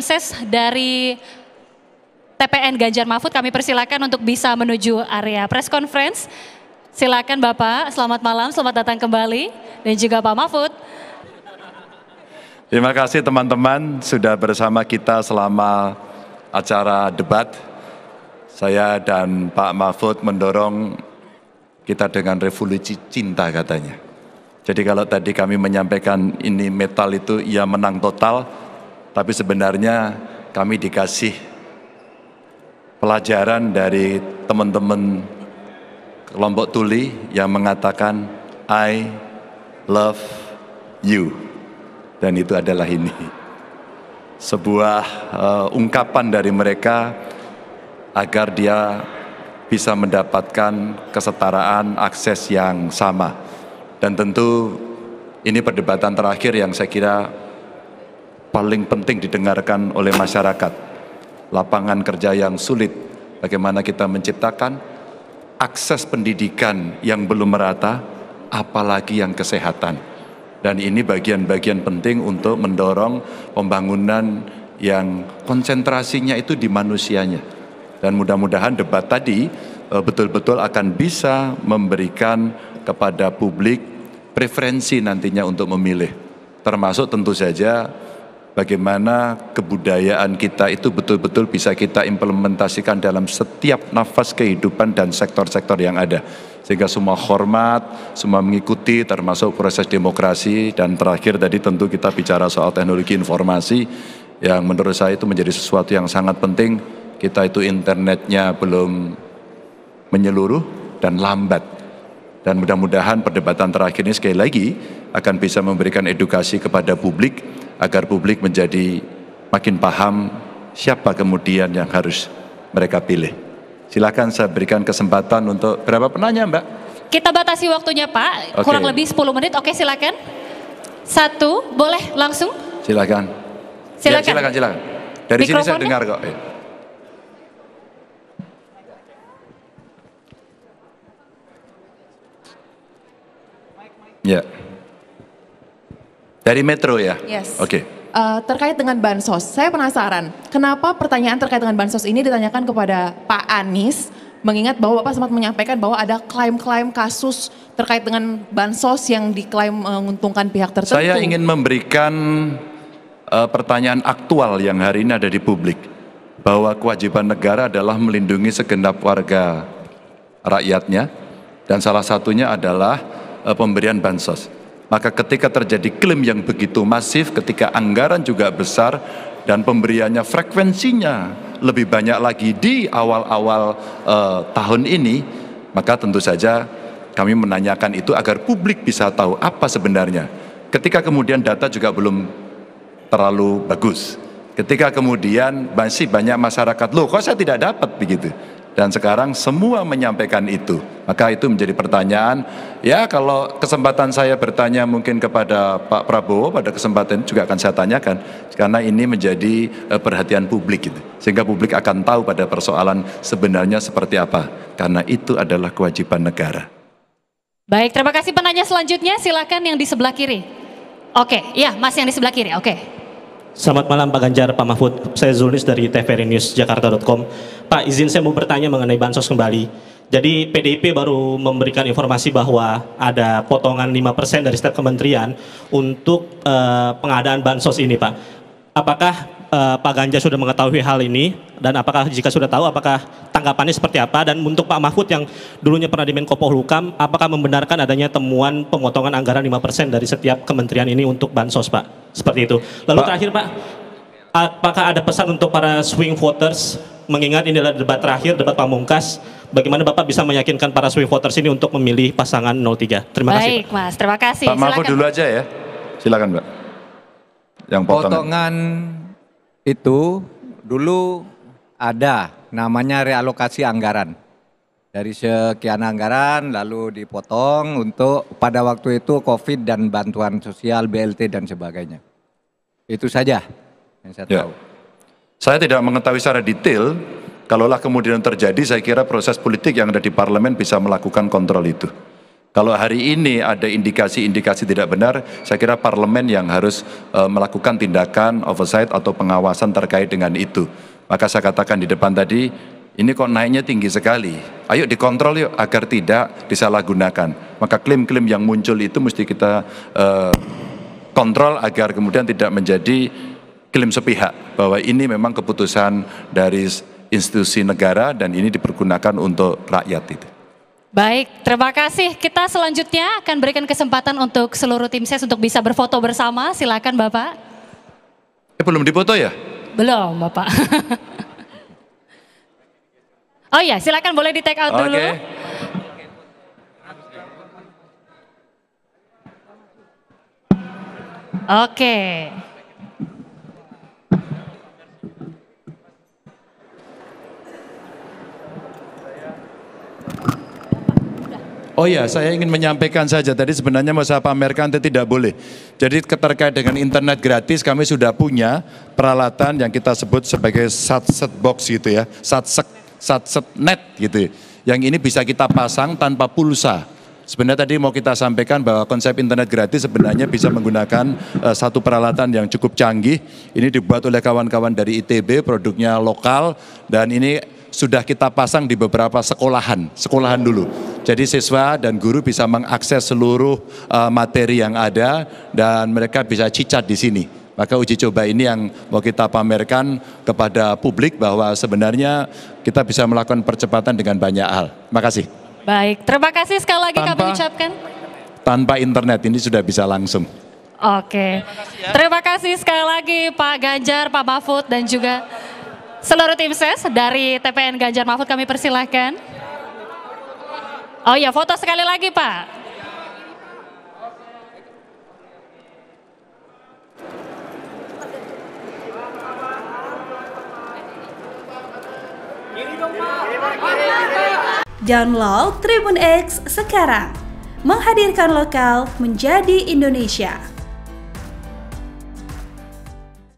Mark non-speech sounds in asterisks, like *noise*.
Ses dari TPN Ganjar Mahfud kami persilakan untuk bisa menuju area press conference. Silakan Bapak, selamat malam, selamat datang kembali dan juga Pak Mahfud. Terima kasih teman-teman sudah bersama kita selama acara debat. Saya dan Pak Mahfud mendorong kita dengan revolusi cinta katanya. Jadi kalau tadi kami menyampaikan ini metal itu ia menang total, tapi sebenarnya kami dikasih pelajaran dari teman-teman kelompok tuli yang mengatakan I love you. Dan itu adalah ini. Sebuah uh, ungkapan dari mereka agar dia bisa mendapatkan kesetaraan akses yang sama. Dan tentu ini perdebatan terakhir yang saya kira paling penting didengarkan oleh masyarakat. Lapangan kerja yang sulit, bagaimana kita menciptakan akses pendidikan yang belum merata, apalagi yang kesehatan. Dan ini bagian-bagian penting untuk mendorong pembangunan yang konsentrasinya itu di manusianya. Dan mudah-mudahan debat tadi eh, betul-betul akan bisa memberikan kepada publik preferensi nantinya untuk memilih. Termasuk tentu saja bagaimana kebudayaan kita itu betul-betul bisa kita implementasikan dalam setiap nafas kehidupan dan sektor-sektor yang ada. Sehingga semua hormat, semua mengikuti termasuk proses demokrasi dan terakhir tadi tentu kita bicara soal teknologi informasi yang menurut saya itu menjadi sesuatu yang sangat penting. Kita itu internetnya belum menyeluruh dan lambat dan mudah-mudahan perdebatan terakhir ini sekali lagi akan bisa memberikan edukasi kepada publik agar publik menjadi makin paham siapa kemudian yang harus mereka pilih. Silakan saya berikan kesempatan untuk berapa penanya, Mbak? Kita batasi waktunya, Pak. Okay. Kurang lebih 10 menit. Oke, silakan. Satu, boleh langsung? Silakan. Silakan. Ya, silakan, silakan. Dari sini saya dengar kok. Eh. Ya. Yeah. Dari Metro ya? Yes. Oke. Okay. Uh, eh, terkait dengan bansos, saya penasaran kenapa pertanyaan terkait dengan bansos ini ditanyakan kepada Pak Anies, mengingat bahwa Bapak sempat menyampaikan bahwa ada klaim-klaim kasus terkait dengan bansos yang diklaim menguntungkan pihak tertentu. Saya ingin memberikan uh, pertanyaan aktual yang hari ini ada di publik bahwa kewajiban negara adalah melindungi segenap warga rakyatnya dan salah satunya adalah uh, pemberian bansos. Maka ketika terjadi klaim yang begitu masif, ketika anggaran juga besar dan pemberiannya frekuensinya lebih banyak lagi di awal-awal eh, tahun ini, maka tentu saja kami menanyakan itu agar publik bisa tahu apa sebenarnya. Ketika kemudian data juga belum terlalu bagus. Ketika kemudian masih banyak masyarakat, loh kok saya tidak dapat begitu. Dan sekarang semua menyampaikan itu. Maka itu menjadi pertanyaan. Ya kalau kesempatan saya bertanya mungkin kepada Pak Prabowo pada kesempatan juga akan saya tanyakan karena ini menjadi eh, perhatian publik gitu. Sehingga publik akan tahu pada persoalan sebenarnya seperti apa. Karena itu adalah kewajiban negara. Baik, terima kasih penanya selanjutnya. Silakan yang di sebelah kiri. Oke, ya Mas yang di sebelah kiri. Oke. Selamat malam Pak Ganjar, Pak Mahfud. Saya Zulnis dari tvri News Jakarta.com. Pak, izin saya mau bertanya mengenai bansos kembali. Jadi PDIP baru memberikan informasi bahwa ada potongan 5% dari setiap kementerian untuk uh, pengadaan bansos ini, Pak. Apakah uh, Pak Ganjar sudah mengetahui hal ini dan apakah jika sudah tahu apakah tanggapannya seperti apa dan untuk Pak Mahfud yang dulunya pernah di Menko Polhukam apakah membenarkan adanya temuan pemotongan anggaran 5% dari setiap kementerian ini untuk bansos, Pak? Seperti itu. Lalu Pak. terakhir, Pak, apakah ada pesan untuk para swing voters mengingat ini adalah debat terakhir, debat pamungkas bagaimana Bapak bisa meyakinkan para swing voters ini untuk memilih pasangan 03. Terima kasih. Baik, Mas. Terima kasih. Pak Mahfud dulu aja ya. Silakan, Mbak. Yang potongan. potongan itu dulu ada namanya realokasi anggaran. Dari sekian anggaran lalu dipotong untuk pada waktu itu Covid dan bantuan sosial BLT dan sebagainya. Itu saja yang saya ya. tahu. ya. Saya tidak mengetahui secara detail Kalaulah kemudian terjadi, saya kira proses politik yang ada di parlemen bisa melakukan kontrol itu. Kalau hari ini ada indikasi-indikasi tidak benar, saya kira parlemen yang harus e, melakukan tindakan oversight atau pengawasan terkait dengan itu. Maka saya katakan di depan tadi, ini kok naiknya tinggi sekali. Ayo dikontrol yuk agar tidak disalahgunakan. Maka klaim-klaim yang muncul itu mesti kita e, kontrol agar kemudian tidak menjadi klaim sepihak bahwa ini memang keputusan dari institusi negara dan ini dipergunakan untuk rakyat itu. Baik, terima kasih. Kita selanjutnya akan berikan kesempatan untuk seluruh tim ses untuk bisa berfoto bersama. Silakan Bapak. Eh, belum dipoto ya? Belum Bapak. *laughs* oh iya, silakan boleh di take out okay. dulu. Oke. Okay. Oh iya, saya ingin menyampaikan saja tadi sebenarnya mau saya pamerkan itu tidak boleh. Jadi terkait dengan internet gratis kami sudah punya peralatan yang kita sebut sebagai satset box gitu ya, sat satset net gitu. Ya. Yang ini bisa kita pasang tanpa pulsa. Sebenarnya tadi mau kita sampaikan bahwa konsep internet gratis sebenarnya bisa menggunakan uh, satu peralatan yang cukup canggih. Ini dibuat oleh kawan-kawan dari ITB, produknya lokal dan ini sudah kita pasang di beberapa sekolahan, sekolahan dulu. Jadi siswa dan guru bisa mengakses seluruh uh, materi yang ada dan mereka bisa cicat di sini. Maka uji coba ini yang mau kita pamerkan kepada publik bahwa sebenarnya kita bisa melakukan percepatan dengan banyak hal. Terima kasih. Baik, terima kasih sekali lagi tanpa, kami ucapkan. Tanpa internet ini sudah bisa langsung. Oke, terima ya. terima kasih sekali lagi Pak Ganjar, Pak Mahfud dan juga Seluruh tim ses dari TPN Ganjar Mahfud kami persilahkan. Oh ya, foto sekali lagi Pak. Download Tribun X sekarang. Menghadirkan lokal menjadi Indonesia.